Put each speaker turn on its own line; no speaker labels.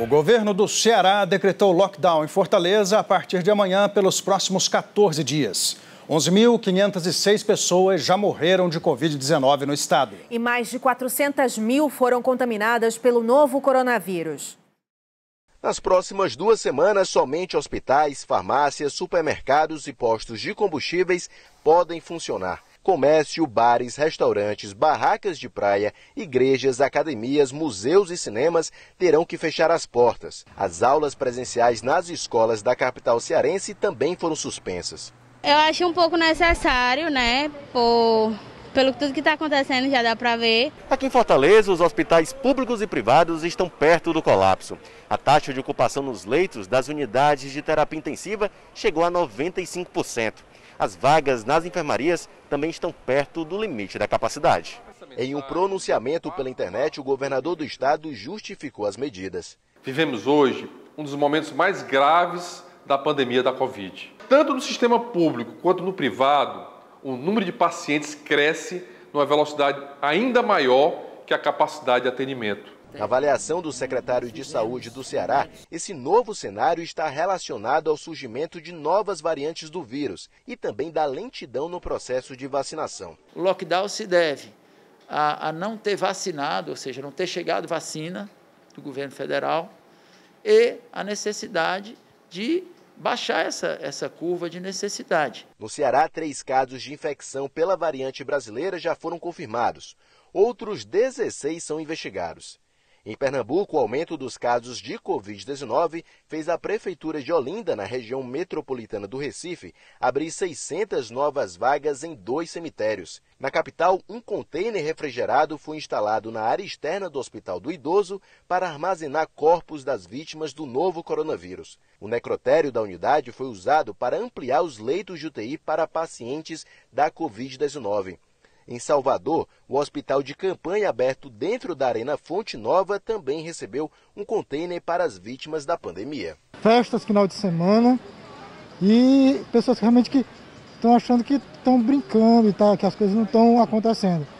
O governo do Ceará decretou lockdown em Fortaleza a partir de amanhã pelos próximos 14 dias. 11.506 pessoas já morreram de Covid-19 no estado.
E mais de 400 mil foram contaminadas pelo novo coronavírus.
Nas próximas duas semanas, somente hospitais, farmácias, supermercados e postos de combustíveis podem funcionar comércio, bares, restaurantes, barracas de praia, igrejas, academias, museus e cinemas terão que fechar as portas. As aulas presenciais nas escolas da capital cearense também foram suspensas.
Eu acho um pouco necessário, né, por pelo tudo que está acontecendo, já dá para ver.
Aqui em Fortaleza, os hospitais públicos e privados estão perto do colapso. A taxa de ocupação nos leitos das unidades de terapia intensiva chegou a 95% as vagas nas enfermarias também estão perto do limite da capacidade. Em um pronunciamento pela internet, o governador do estado justificou as medidas.
Vivemos hoje um dos momentos mais graves da pandemia da Covid. Tanto no sistema público quanto no privado, o número de pacientes cresce numa velocidade ainda maior que a capacidade de atendimento.
Na avaliação do secretário de Saúde do Ceará, esse novo cenário está relacionado ao surgimento de novas variantes do vírus e também da lentidão no processo de vacinação. O lockdown se deve a, a não ter vacinado, ou seja, não ter chegado vacina do governo federal e a necessidade de baixar essa, essa curva de necessidade. No Ceará, três casos de infecção pela variante brasileira já foram confirmados. Outros 16 são investigados. Em Pernambuco, o aumento dos casos de Covid-19 fez a Prefeitura de Olinda, na região metropolitana do Recife, abrir 600 novas vagas em dois cemitérios. Na capital, um contêiner refrigerado foi instalado na área externa do Hospital do Idoso para armazenar corpos das vítimas do novo coronavírus. O necrotério da unidade foi usado para ampliar os leitos de UTI para pacientes da Covid-19. Em Salvador, o hospital de campanha aberto dentro da Arena Fonte Nova também recebeu um container para as vítimas da pandemia.
Festas final de semana e pessoas realmente que estão achando que estão brincando e tal, que as coisas não estão acontecendo.